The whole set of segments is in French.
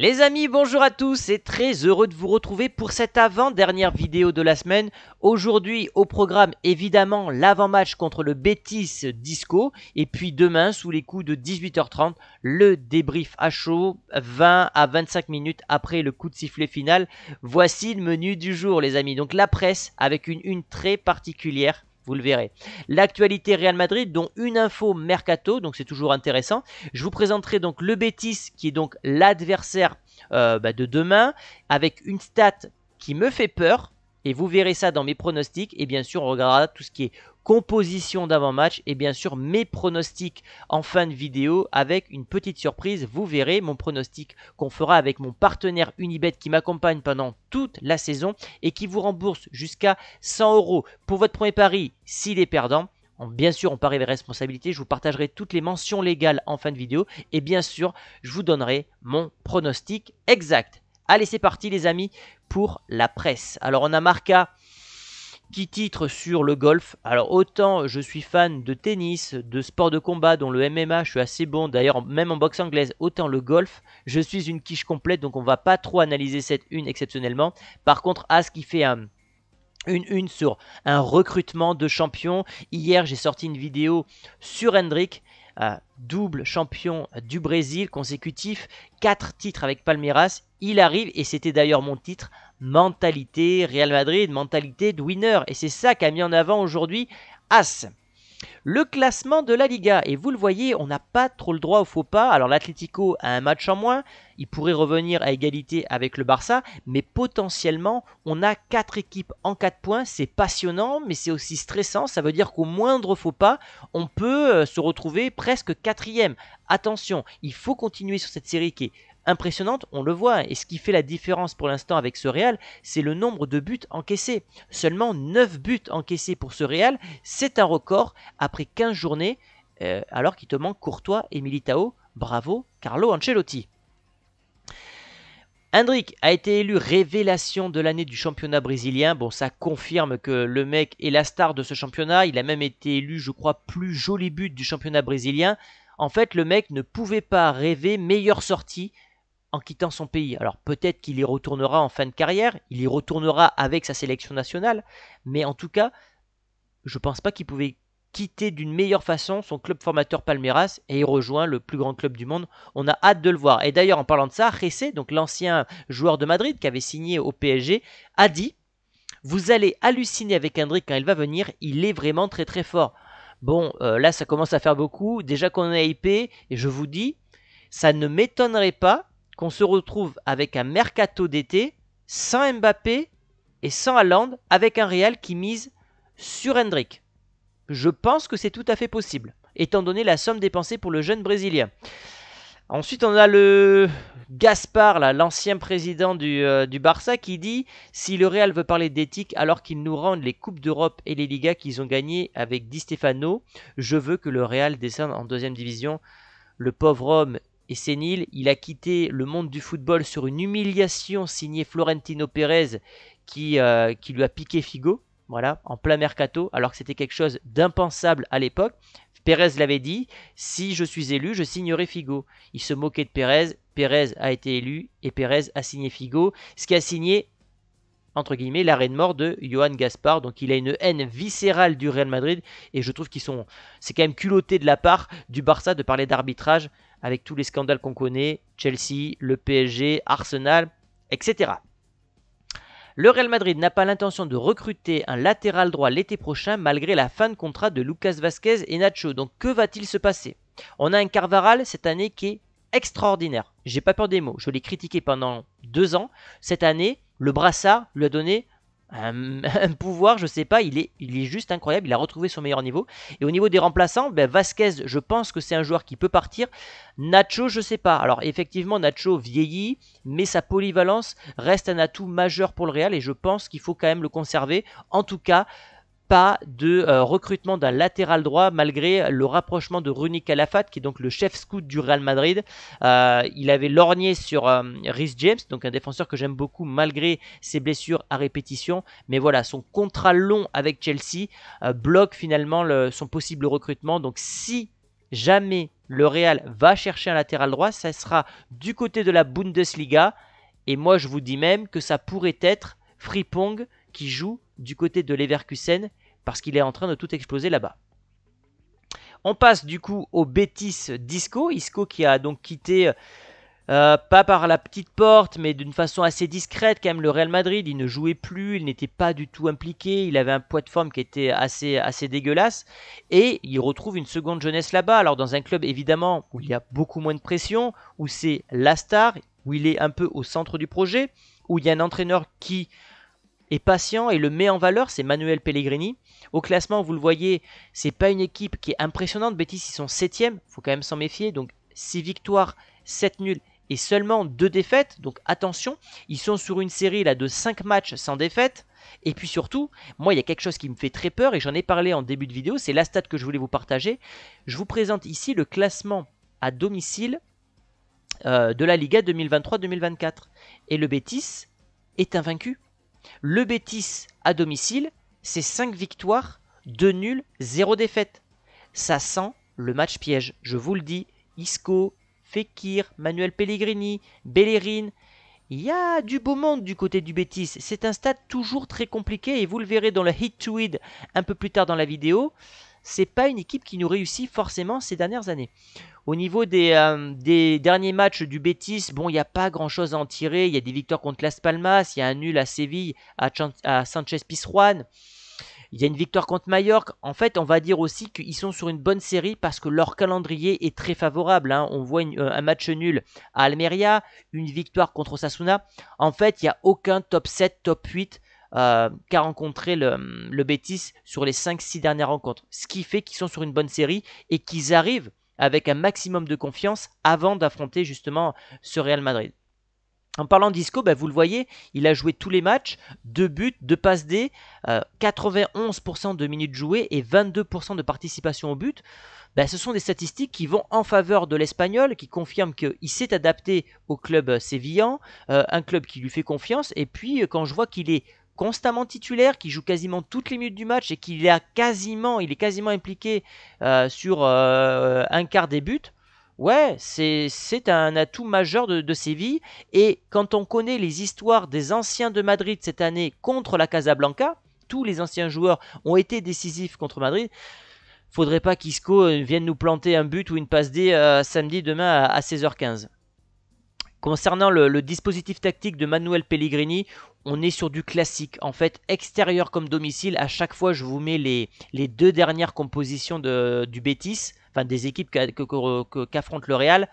Les amis, bonjour à tous et très heureux de vous retrouver pour cette avant-dernière vidéo de la semaine. Aujourd'hui, au programme, évidemment, l'avant-match contre le Betis Disco. Et puis demain, sous les coups de 18h30, le débrief à chaud, 20 à 25 minutes après le coup de sifflet final. Voici le menu du jour, les amis. Donc la presse, avec une une très particulière vous le verrez. L'actualité Real Madrid, dont une info mercato, donc c'est toujours intéressant. Je vous présenterai donc le Betis, qui est donc l'adversaire euh, bah, de demain, avec une stat qui me fait peur. Et vous verrez ça dans mes pronostics. Et bien sûr, on regardera tout ce qui est composition d'avant-match et bien sûr mes pronostics en fin de vidéo avec une petite surprise. Vous verrez mon pronostic qu'on fera avec mon partenaire Unibet qui m'accompagne pendant toute la saison et qui vous rembourse jusqu'à 100 euros pour votre premier pari s'il est perdant. Bien sûr, on parie les responsabilités. Je vous partagerai toutes les mentions légales en fin de vidéo. Et bien sûr, je vous donnerai mon pronostic exact. Allez, c'est parti les amis pour la presse. Alors on a Marca qui titre sur le golf. Alors autant je suis fan de tennis, de sport de combat, dont le MMA, je suis assez bon, d'ailleurs même en boxe anglaise, autant le golf, je suis une quiche complète, donc on va pas trop analyser cette une exceptionnellement. Par contre, As qui fait Une une sur un recrutement de champion. Hier, j'ai sorti une vidéo sur Hendrick, double champion du Brésil consécutif, Quatre titres avec Palmeiras. Il arrive, et c'était d'ailleurs mon titre, mentalité Real Madrid, mentalité de winner. Et c'est ça qu'a mis en avant aujourd'hui As. Le classement de la Liga, et vous le voyez, on n'a pas trop le droit au faux pas. Alors l'Atlético a un match en moins, il pourrait revenir à égalité avec le Barça, mais potentiellement on a 4 équipes en 4 points, c'est passionnant, mais c'est aussi stressant, ça veut dire qu'au moindre faux pas, on peut euh, se retrouver presque quatrième. Attention, il faut continuer sur cette série qui est impressionnante, on le voit. Et ce qui fait la différence pour l'instant avec ce Real, c'est le nombre de buts encaissés. Seulement 9 buts encaissés pour ce Real, c'est un record après 15 journées, euh, alors qu'il te manque Courtois et Militao. Bravo, Carlo Ancelotti. Hendrik a été élu révélation de l'année du championnat brésilien. Bon, ça confirme que le mec est la star de ce championnat. Il a même été élu, je crois, plus joli but du championnat brésilien. En fait, le mec ne pouvait pas rêver meilleure sortie en quittant son pays. Alors peut-être qu'il y retournera en fin de carrière, il y retournera avec sa sélection nationale, mais en tout cas, je ne pense pas qu'il pouvait quitter d'une meilleure façon son club formateur Palmeiras et y rejoint le plus grand club du monde. On a hâte de le voir. Et d'ailleurs, en parlant de ça, Ressé, donc l'ancien joueur de Madrid qui avait signé au PSG, a dit Vous allez halluciner avec andré quand il va venir, il est vraiment très très fort. Bon, euh, là ça commence à faire beaucoup. Déjà qu'on est hypé, et je vous dis, ça ne m'étonnerait pas qu'on se retrouve avec un mercato d'été sans Mbappé et sans Haaland avec un Real qui mise sur Hendrick. Je pense que c'est tout à fait possible, étant donné la somme dépensée pour le jeune Brésilien. Ensuite, on a le Gaspard, l'ancien président euh, du, Barça, qui dit Si le Real veut parler d'éthique alors qu'ils nous rendent les Coupes d'Europe et les Ligas qu'ils ont gagnées avec Di Stefano, je veux que le Real descende en deuxième division. Le pauvre homme et Sénil, il a quitté le monde du football sur une humiliation signée Florentino Pérez qui, euh, qui lui a piqué Figo, voilà, en plein mercato, alors que c'était quelque chose d'impensable à l'époque. Pérez l'avait dit, si je suis élu, je signerai Figo. Il se moquait de Pérez, Pérez a été élu et Pérez a signé Figo, ce qui a signé entre guillemets, l'arrêt de mort de Johan Gaspard. Donc il a une haine viscérale du Real Madrid et je trouve qu'ils sont, c'est quand même culotté de la part du Barça de parler d'arbitrage avec tous les scandales qu'on connaît, Chelsea, le PSG, Arsenal, etc. Le Real Madrid n'a pas l'intention de recruter un latéral droit l'été prochain malgré la fin de contrat de Lucas Vasquez et Nacho. Donc que va-t-il se passer On a un Carvaral cette année qui est extraordinaire. J'ai pas peur des mots. Je l'ai critiqué pendant deux ans. Cette année, le brassard lui a donné euh, un, pouvoir, je sais pas, il est, il est juste incroyable, il a retrouvé son meilleur niveau. Et au niveau des remplaçants, ben, Vasquez, je pense que c'est un joueur qui peut partir. Nacho, je sais pas. Alors effectivement, Nacho vieillit, mais sa polyvalence reste un atout majeur pour le Real et je pense qu'il faut quand même le conserver. En tout cas, pas de euh, recrutement d'un latéral droit malgré le rapprochement de Runi Calafat qui est donc le chef scout du Real Madrid. Euh, il avait lorgné sur euh, Rhys James, donc un défenseur que j'aime beaucoup malgré ses blessures à répétition. Mais voilà, son contrat long avec Chelsea bloque finalement son possible recrutement. Donc si jamais le Real va chercher un latéral droit, ça sera du côté de la Bundesliga. Et moi je vous dis même que ça pourrait être Fripong qui joue du côté de Leverkusen parce qu'il est en train de tout exploser là-bas. On passe du coup au bêtises Disco, Isco qui a donc quitté euh, pas par la petite porte, mais d'une façon assez discrète quand même le Real Madrid. Il ne jouait plus, il n'était pas du tout impliqué, il avait un poids de forme qui était assez, assez dégueulasse. Et il retrouve une seconde jeunesse là-bas. Alors dans un club évidemment où il y a beaucoup moins de pression, où c'est la star, où il est un peu au centre du projet, où il y a un entraîneur qui et patient et le met en valeur, c'est Manuel Pellegrini. Au classement, vous le voyez, c'est pas une équipe qui est impressionnante. Bétis, ils sont 7 faut quand même s'en méfier. Donc 6 victoires, 7 nuls et seulement 2 défaites. Donc attention, ils sont sur une série là, de 5 matchs sans défaite. Et puis surtout, moi, il y a quelque chose qui me fait très peur et j'en ai parlé en début de vidéo. C'est la stat que je voulais vous partager. Je vous présente ici le classement à domicile euh, de la Liga 2023-2024. Et le Bétis est invaincu le Bétis à domicile, c'est 5 victoires, 2 nuls, 0 défaite. Ça sent le match piège, je vous le dis. Isco, Fekir, Manuel Pellegrini, Bellerin. Il y a du beau monde du côté du Bétis. C'est un stade toujours très compliqué et vous le verrez dans le hit to un peu plus tard dans la vidéo c'est pas une équipe qui nous réussit forcément ces dernières années. Au niveau des, euh, derniers matchs du Betis, bon, il n'y a pas grand chose à en tirer. Il y a des victoires contre Las Palmas, il y a un nul à Séville, à, Sanchez Pizjuan. Il y a une victoire contre Mallorca. En fait, on va dire aussi qu'ils sont sur une bonne série parce que leur calendrier est très favorable. Hein. On voit euh, un match nul à Almeria, une victoire contre Osasuna. En fait, il n'y a aucun top 7, top 8 euh, qu'a rencontré le, le Bétis sur les 5-6 dernières rencontres. Ce qui fait qu'ils sont sur une bonne série et qu'ils arrivent avec un maximum de confiance avant d'affronter justement ce Real Madrid. En parlant d'Isco, bah, vous le voyez, il a joué tous les matchs, 2 buts, 2 passes D, 91% euh, de minutes jouées et 22% de participation au but. Bah, ce sont des statistiques qui vont en faveur de l'Espagnol, qui confirment qu'il s'est adapté au club euh, sévillan, un club qui lui fait confiance. Et puis, quand je vois qu'il est constamment titulaire, qui joue quasiment toutes les minutes du match et qui quasiment, il est quasiment impliqué euh, sur euh, un quart des buts, ouais, c'est un atout majeur de, Séville. Et quand on connaît les histoires des anciens de Madrid cette année contre la Casablanca, tous les anciens joueurs ont été décisifs contre Madrid. Faudrait pas qu'Isco euh, vienne nous planter un but ou une passe D samedi demain à, 16h15. Concernant le, dispositif tactique de Manuel Pellegrini, on est sur du classique. En fait, extérieur comme domicile, à chaque fois, je vous mets les, les deux dernières compositions de, du Betis, enfin des équipes qu'affronte le Real.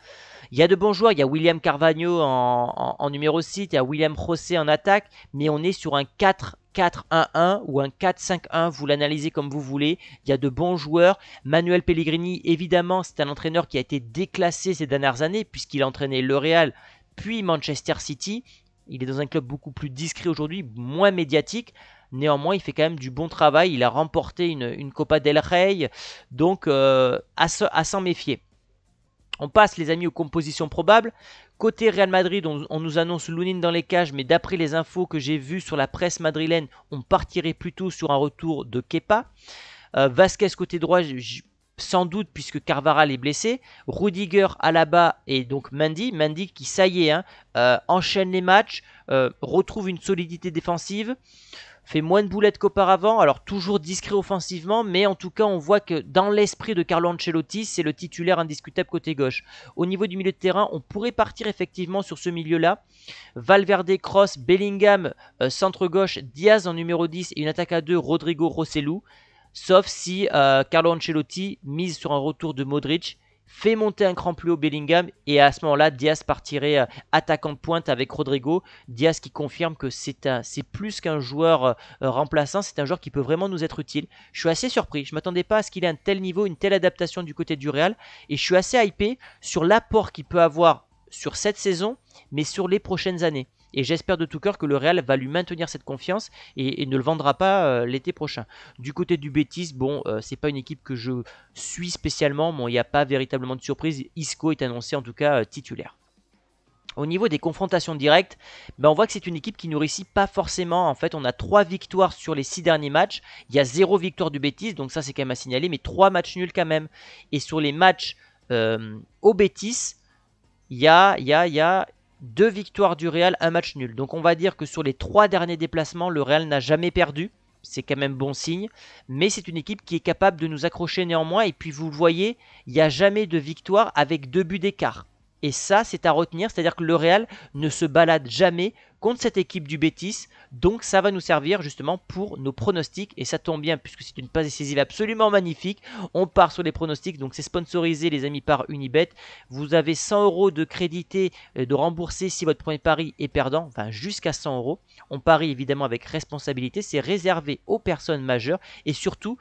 Il y a de bons joueurs, il y a William Carvagno en, numéro 6, il y a William José en attaque, mais on est sur un 4 4-1-1 ou un 4-5-1, vous l'analysez comme vous voulez. Il y a de bons joueurs. Manuel Pellegrini, évidemment, c'est un entraîneur qui a été déclassé ces dernières années puisqu'il a entraîné le Real puis Manchester City. Il est dans un club beaucoup plus discret aujourd'hui, moins médiatique. Néanmoins, il fait quand même du bon travail. Il a remporté une, Copa del Rey. Donc, euh, à, s'en méfier. On passe, les amis, aux compositions probables. Côté Real Madrid, on, nous annonce Lounine dans les cages, mais d'après les infos que j'ai vues sur la presse madrilène, on partirait plutôt sur un retour de Kepa. Euh, Vasquez côté droit, sans doute puisque Carvara est blessé. Rudiger, à la bas et donc Mandy. Mandy qui, ça y est, hein, euh, enchaîne les matchs, euh, retrouve une solidité défensive, fait moins de boulettes qu'auparavant. Alors toujours discret offensivement, mais en tout cas on voit que dans l'esprit de Carlo Ancelotti, c'est le titulaire indiscutable côté gauche. Au niveau du milieu de terrain, on pourrait partir effectivement sur ce milieu-là. Valverde, Cross, Bellingham, euh, centre gauche, Diaz en numéro 10 et une attaque à deux, Rodrigo Rossellou sauf si euh, Carlo Ancelotti mise sur un retour de Modric, fait monter un cran plus haut Bellingham, et à ce moment-là, Diaz partirait euh, attaquant de pointe avec Rodrigo. Diaz qui confirme que c'est plus qu'un joueur euh, remplaçant, c'est un joueur qui peut vraiment nous être utile. Je suis assez surpris, je ne m'attendais pas à ce qu'il ait un tel niveau, une telle adaptation du côté du Real, et je suis assez hypé sur l'apport qu'il peut avoir sur cette saison, mais sur les prochaines années. Et j'espère de tout cœur que le Real va lui maintenir cette confiance et, ne le vendra pas euh, l'été prochain. Du côté du Betis, bon, ce euh, c'est pas une équipe que je suis spécialement. Bon, il n'y a pas véritablement de surprise. Isco est annoncé en tout cas euh, titulaire. Au niveau des confrontations directes, ben on voit que c'est une équipe qui ne réussit pas forcément. En fait, on a 3 victoires sur les 6 derniers matchs. Il y a 0 victoire du Betis, donc ça c'est quand même à signaler, mais 3 matchs nuls quand même. Et sur les matchs au Betis, il y a, y, y a deux victoires du Real, un match nul. Donc on va dire que sur les trois derniers déplacements, le Real n'a jamais perdu. C'est quand même bon signe. Mais c'est une équipe qui est capable de nous accrocher néanmoins. Et puis vous le voyez, il n'y a jamais de victoire avec deux buts d'écart. Et ça, c'est à retenir, c'est-à-dire que le Real ne se balade jamais contre cette équipe du Betis, donc ça va nous servir justement pour nos pronostics, et ça tombe bien puisque c'est une passe décisive absolument magnifique, on part sur les pronostics, donc c'est sponsorisé les amis par Unibet, vous avez 100 euros de crédité euh, de rembourser si votre premier pari est perdant, enfin jusqu'à 100 euros, on parie évidemment avec responsabilité, c'est réservé aux personnes majeures, et surtout,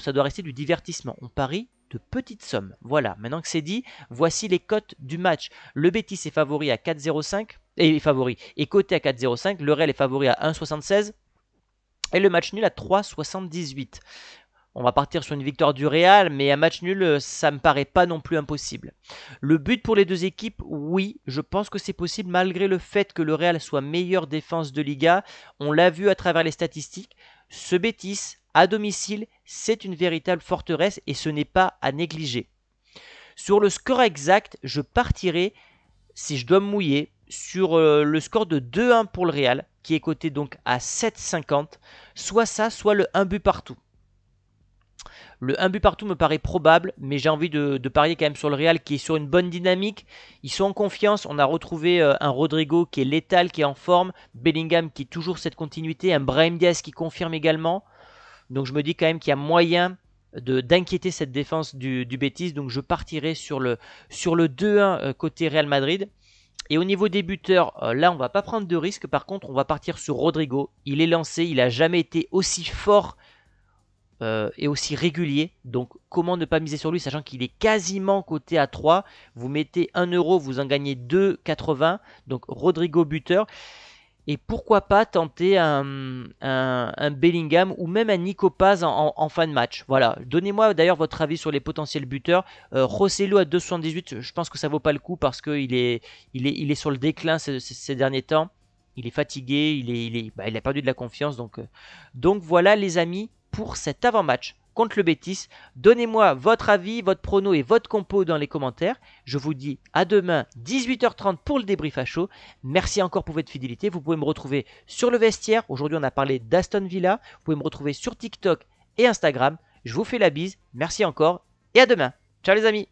ça doit rester du divertissement, on parie de petites sommes. Voilà, maintenant que c'est dit, voici les cotes du match. Le Betis est favori à 4,05 et favori et coté à 4,05. Le Real est favori à 1,76 et le match nul à 3,78. On va partir sur une victoire du Real, mais un match nul, euh, ça me paraît pas non plus impossible. Le but pour les deux équipes, oui, je pense que c'est possible malgré le fait que le Real soit meilleure défense de Liga. On l'a vu à travers les statistiques. Ce Bétis à domicile, c'est une véritable forteresse et ce n'est pas à négliger. Sur le score exact, je partirai, si je dois me mouiller, sur euh, le score de 2-1 pour le Real, qui est coté donc à 7,50. Soit ça, soit le 1 but partout. Le 1 but partout me paraît probable, mais j'ai envie de, de, parier quand même sur le Real qui est sur une bonne dynamique. Ils sont en confiance. On a retrouvé euh, un Rodrigo qui est létal, qui est en forme. Bellingham qui est toujours cette continuité. Un Brahim Diaz qui confirme également. Donc je me dis quand même qu'il y a moyen d'inquiéter cette défense du, du Donc je partirai sur le, sur le 2-1 euh, côté Real Madrid. Et au niveau des buteurs, euh, là on va pas prendre de risque. Par contre, on va partir sur Rodrigo. Il est lancé, il a jamais été aussi fort euh, et aussi régulier. Donc comment ne pas miser sur lui, sachant qu'il est quasiment coté à 3. Vous mettez 1 euro, vous en gagnez 2,80. Donc Rodrigo buteur. Et pourquoi pas tenter un, Bellingham ou même un Nico en, fin de match. Voilà. Donnez-moi d'ailleurs votre avis sur les potentiels buteurs. Euh, Rossello à 2,78, je pense que ça vaut pas le coup parce qu'il est, il est, il est sur le déclin ces, derniers temps. Il est fatigué, il, est, il, est, bah, a perdu de la confiance. Donc, euh, donc voilà les amis pour cet avant-match contre le Bétis. Donnez-moi votre avis, votre prono et votre compo dans les commentaires. Je vous dis à demain 18h30 pour le débrief à chaud. Merci encore pour votre fidélité. Vous pouvez me retrouver sur le vestiaire. Aujourd'hui, on a parlé d'Aston Villa. Vous pouvez me retrouver sur TikTok et Instagram. Je vous fais la bise. Merci encore et à demain. Ciao les amis.